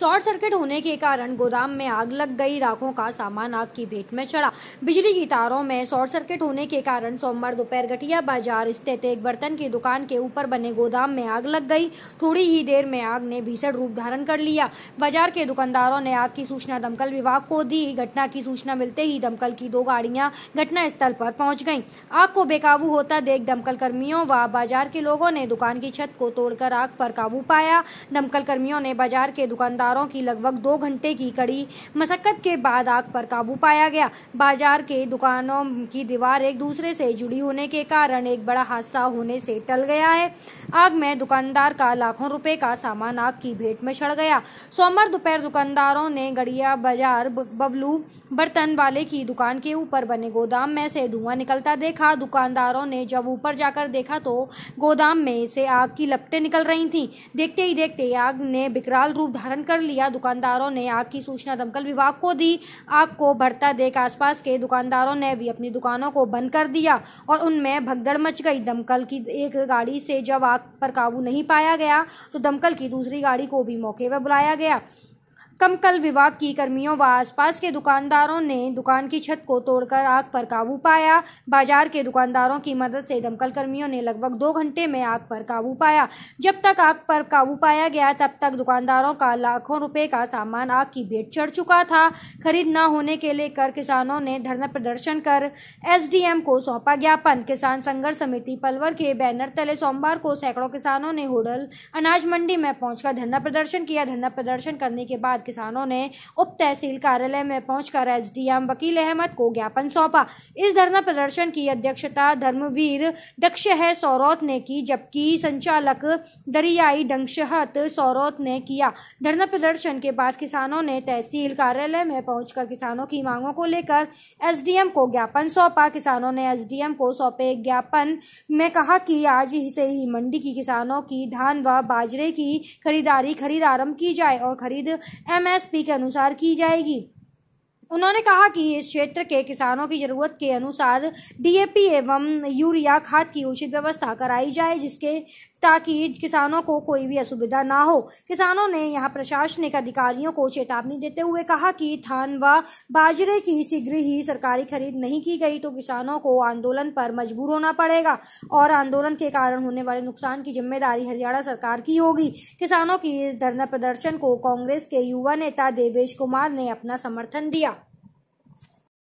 short circuit होने के कारण गोदाम में आग लग गई राखों का सामान आग की भेंट में चढ़ा बिजली की तारों में शॉर्ट सर्किट होने के कारण सोमवार दोपहर गठिया बाजार स्थित एक बर्तन की दुकान के ऊपर बने गोदाम में आग लग गई थोड़ी ही देर में आग ने भीषण रूप धारण कर लिया बाजार के दुकानदारों ने आग की सूचना दमकल विभाग को दी घटना की सूचना मिलते ही दमकल की दो गाड़ियां घटना स्थल पर पहुंच गयी आग को बेकाबू होता देख दमकल कर्मियों व बाजार के लोगों ने दुकान की छत को तोड़कर आग पर काबू पाया दमकल कर्मियों ने बाजार के दुकानदार हथियारों की लगभग दो घंटे की कड़ी मशक्कत के बाद आग पर काबू पाया गया बाजार के दुकानों की दीवार एक दूसरे से जुड़ी होने के कारण एक बड़ा हादसा होने से टल गया है आग में दुकानदार का लाखों रुपए का सामान आग की भेंट में चढ़ गया सोमवार दोपहर दुकानदारों ने गड़िया बाजार बबलू बर्तन वाले की दुकान के ऊपर बने गोदाम में से धुआं निकलता देखा दुकानदारों ने जब ऊपर जाकर देखा तो गोदाम में से आग की लपटें निकल रही थी देखते ही देखते आग ने विकराल रूप धारण कर कर लिया दुकानदारों ने आग की सूचना दमकल विभाग को दी आग को भड़ता देख आसपास के दुकानदारों ने भी अपनी दुकानों को बंद कर दिया और उनमें भगदड़ मच गई दमकल की एक गाड़ी से जब आग पर काबू नहीं पाया गया तो दमकल की दूसरी गाड़ी को भी मौके पर बुलाया गया कमकल विभाग की कर्मियों व आसपास के दुकानदारों ने दुकान की छत को तोड़कर आग पर काबू पाया बाजार के दुकानदारों की मदद से दमकल कर्मियों ने लगभग दो घंटे में आग पर काबू पाया जब तक आग पर काबू पाया गया तब तक दुकानदारों का लाखों रुपए का सामान आग की भेंट चढ़ चुका था खरीद न होने के लेकर किसानों ने धरना प्रदर्शन कर एस को सौंपा ज्ञापन किसान संघर्ष समिति पलवर के बैनर तले सोमवार को सैकड़ों किसानों ने होडल अनाज मंडी में पहुंचकर धरना प्रदर्शन किया धरना प्रदर्शन करने के बाद किसानों ने उप तहसील कार्यालय में पहुंचकर एसडीएम वकील अहमद को ज्ञापन सौंपा इस धरना प्रदर्शन की अध्यक्षता धर्मवीर दक्षह सौरौत ने की जबकि संचालक दरियाई दंगशहत सौरौत ने किया धरना प्रदर्शन के बाद किसानों ने तहसील कार्यालय में पहुंचकर किसानों की मांगों को लेकर एसडीएम को ज्ञापन सौंपा किसानों ने एसडीएम को सौंपे ज्ञापन में कहा कि आज ही से ही मंडी की किसानों की धान व बाजरे की खरीदारी खरीद आरंभ की जाए और खरीद एमएसपी के अनुसार की जाएगी उन्होंने कहा कि इस क्षेत्र के किसानों की जरूरत के अनुसार डीएपी एवं यूरिया खाद की उचित व्यवस्था कराई जाए जिसके ताकि किसानों को कोई भी असुविधा ना हो किसानों ने यहाँ प्रशासनिक अधिकारियों को चेतावनी देते हुए कहा कि धान व बाजरे की शीघ्र ही सरकारी खरीद नहीं की गई तो किसानों को आंदोलन पर मजबूर होना पड़ेगा और आंदोलन के कारण होने वाले नुकसान की जिम्मेदारी हरियाणा सरकार की होगी किसानों की इस धरना प्रदर्शन को कांग्रेस के युवा नेता देवेश कुमार ने अपना समर्थन दिया